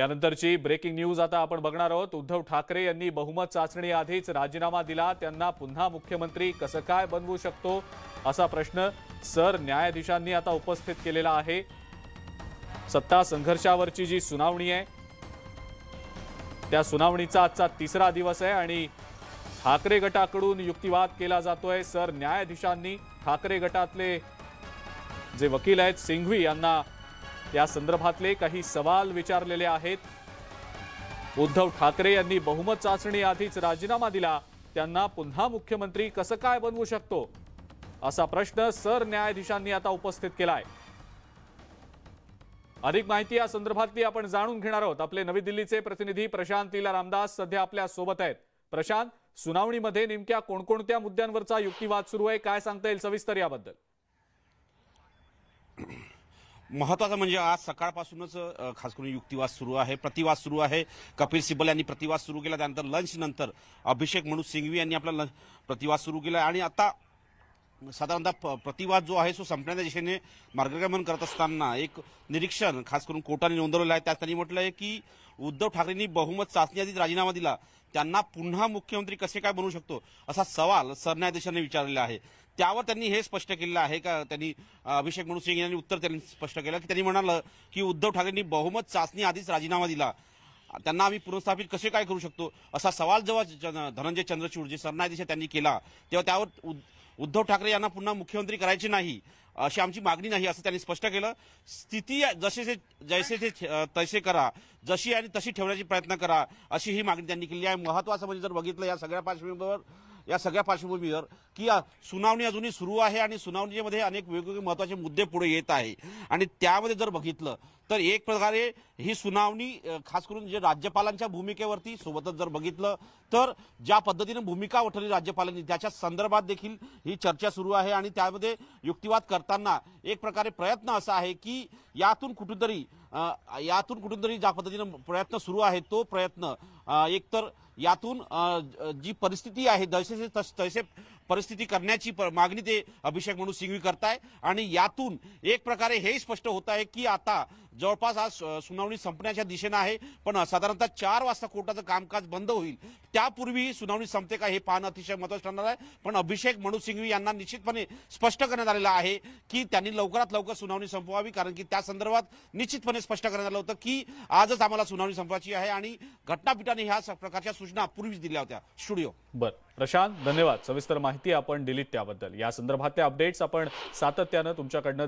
यानंतरची breaking news आता आपण बघणार आहोत उद्धव ठाकरे यांनी बहुमत चाचणी आधीच राजीनामा दिला त्यांना पुन्हा मुख्यमंत्री कसं काय बनवू शकतो असा प्रश्न सर न्यायाधीशांनी आता उपस्थित केलेला आहे सत्ता संघर्षावरची जी सुनावणी आहे त्या सुनावणीचा आजचा तिसरा दिवस आहे आणि ठाकरे गटाकडून युक्तिवाद केला जातोय सर न्यायाधीशांनी ठाकरे गटातले जे वकील आहेत सिंघवी यांना या संदर्भातले काही सवाल विचारलेले आहेत उद्धव ठाकरे यांनी बहुमत चाचणी आधीच राजीनामा दिला त्यांना पुन्हा मुख्यमंत्री कसं काय बनवू शकतो असा प्रश्न सरन्यायाधीशांनी आता उपस्थित केलाय अधिक माहिती या संदर्भातली आपण जाणून घेणार आहोत आपले नवी दिल्लीचे प्रतिनिधी प्रशांत लीला रामदास सध्या आपल्या सोबत आहेत प्रशांत सुनावणीमध्ये नेमक्या कोणकोणत्या मुद्द्यांवरचा युक्तिवाद सुरू आहे काय सांगता येईल सविस्तर याबद्दल महत्वाचं म्हणजे आज सकाळपासूनच खास करून युक्तिवाद सुरू आहे प्रतिवाद सुरू आहे कपिल सिब्बल यांनी प्रतिवाद सुरू केला त्यानंतर लंच नंतर अभिषेक म्हणून सिंघवी यांनी आपला प्रतिवाद सुरू केला आणि आता साधारणतः प्रतिवाद जो आहे तो संपण्याच्या दिशेने मार्गक्रमण करत असताना एक निरीक्षण खास करून कोर्टाने नोंदवलेलं आहे त्यात त्यांनी म्हटलंय की उद्धव ठाकरेंनी बहुमत चाचणी आधीच राजीनामा दिला त्यांना पुन्हा मुख्यमंत्री कसे काय बनवू शकतो असा सवाल सरन्यायाधीशांनी विचारलेला आहे त्यावर त्यांनी हे स्पष्ट केलेलं आहे का त्यांनी अभिषेक मनु सिंग यांनी उत्तर त्यांनी स्पष्ट केलं की त्यांनी म्हणालं की उद्धव ठाकरेंनी बहुमत चाचणी आधीच राजीनामा दिला त्यांना आम्ही पुनर्स्थापित कसे काय करू शकतो असा सवाल जेव्हा धनंजय चंद्रचूड जे सरन्यायाधीश त्यांनी केला तेव्हा त्यावर उद्धव ठाकरे यांना पुन्हा मुख्यमंत्री करायचे नाही अशी आमची मागणी नाही असं त्यांनी स्पष्ट केलं स्थिती जसे जैसे ते तसे करा जशी आणि तशी ठेवण्याची प्रयत्न करा अशी ही मागणी त्यांनी केली आहे महत्वाचं म्हणजे जर बघितलं या सगळ्या पार्श्वभूमीवर या सगळ्या पार्श्वभूमीवर की सुनावणी अजूनही सुरू आहे आणि सुनावणीमध्ये अनेक वेगवेगळे महत्वाचे मुद्दे पुढे येत आहे आणि त्यामध्ये जर बघितलं तर एक प्रकारे ही सुनावणी खास करून जे राज्यपालांच्या भूमिकेवरती सोबतच जर बघितलं तर ज्या पद्धतीनं भूमिका उठवली राज्यपालांनी त्याच्या संदर्भात देखील ही चर्चा सुरू आहे आणि त्यामध्ये युक्तिवाद करताना एक प्रकारे प्रयत्न असा आहे की यातून कुठूनतरी यातून कुठून ज्या पद्धतीनं प्रयत्न सुरू आहे तो प्रयत्न एकतर यातून जी परिस्थिती आहे तसे तसे परिस्थिती करण्याची मागणी ते अभिषेक म्हणून सिंघवी करताय आणि यातून एक प्रकारे हे स्पष्ट होत आहे की आता जवळपास आज सुनावणी संपण्याच्या दिशेनं आहे पण साधारणतः चार वाजता कोर्टाचं कामकाज बंद होईल त्यापूर्वी सुनावणी संपते का हे पाहणं अतिशय महत्वाचं ठरणार आहे पण अभिषेक मनू सिंघवी यांना निश्चितपणे स्पष्ट करण्यात आलेलं आहे की त्यांनी लवकरात लवकर सुनावणी संपवावी कारण की त्या संदर्भात निश्चितपणे स्पष्ट करण्यात आलं होतं की आजच आम्हाला सुनावणी संपवायची आहे आणि घटनापीठाने ह्या प्रकारच्या सूचना पूर्वीच दिल्या होत्या स्टुडिओ बर प्रशांत धन्यवाद सविस्तर माहिती आपण दिलीत त्याबद्दल या संदर्भातल्या अपडेट्स आपण सातत्यानं तुमच्याकडनं